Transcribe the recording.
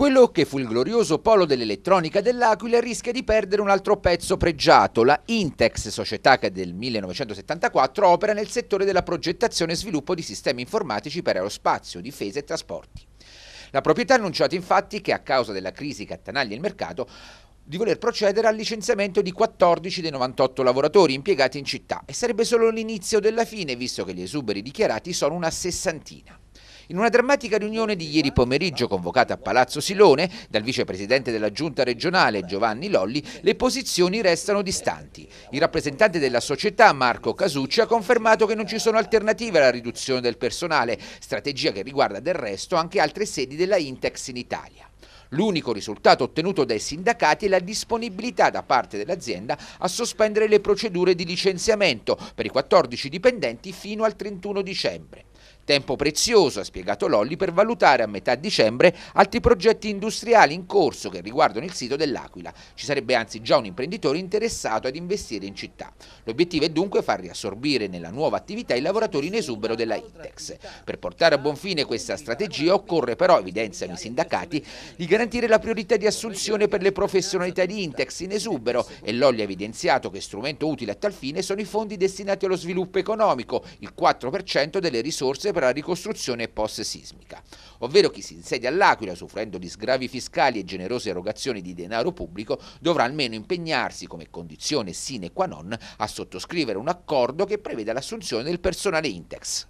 Quello che fu il glorioso polo dell'elettronica dell'Aquila rischia di perdere un altro pezzo pregiato, la Intex, società che del 1974 opera nel settore della progettazione e sviluppo di sistemi informatici per aerospazio, difesa e trasporti. La proprietà ha annunciato infatti che a causa della crisi che attanaglia il mercato di voler procedere al licenziamento di 14 dei 98 lavoratori impiegati in città e sarebbe solo l'inizio della fine visto che gli esuberi dichiarati sono una sessantina. In una drammatica riunione di ieri pomeriggio convocata a Palazzo Silone dal vicepresidente della giunta regionale Giovanni Lolli, le posizioni restano distanti. Il rappresentante della società Marco Casucci ha confermato che non ci sono alternative alla riduzione del personale, strategia che riguarda del resto anche altre sedi della Intex in Italia. L'unico risultato ottenuto dai sindacati è la disponibilità da parte dell'azienda a sospendere le procedure di licenziamento per i 14 dipendenti fino al 31 dicembre. Tempo prezioso, ha spiegato Lolli, per valutare a metà dicembre altri progetti industriali in corso che riguardano il sito dell'Aquila. Ci sarebbe anzi già un imprenditore interessato ad investire in città. L'obiettivo è dunque far riassorbire nella nuova attività i lavoratori in esubero della Intex. Per portare a buon fine questa strategia occorre però, evidenziano i sindacati, di garantire la priorità di assunzione per le professionalità di Intex in esubero e Lolli ha evidenziato che strumento utile a tal fine sono i fondi destinati allo sviluppo economico, il 4% delle risorse per per la ricostruzione post-sismica, ovvero chi si insedia all'Aquila soffrendo di sgravi fiscali e generose erogazioni di denaro pubblico dovrà almeno impegnarsi come condizione sine qua non a sottoscrivere un accordo che preveda l'assunzione del personale Intex.